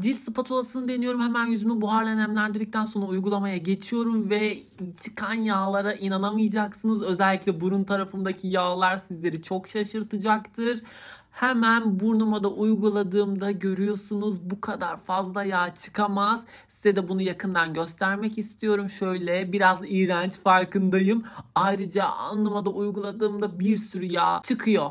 cilt spatulasını deniyorum. Hemen yüzümü buharla nemlendirdikten sonra uygulamaya geçiyorum ve çıkan yağlara inanamayacaksınız. Özellikle burun tarafımdaki yağlar sizleri çok şaşırtacaktır. Hemen burnuma da uyguladığımda görüyorsunuz bu kadar fazla yağ çıkamaz. Size de bunu yakından göstermek istiyorum. Şöyle biraz iğrenç farkındayım. Ayrıca alnıma da uyguladığımda bir sürü yağ çıkıyor.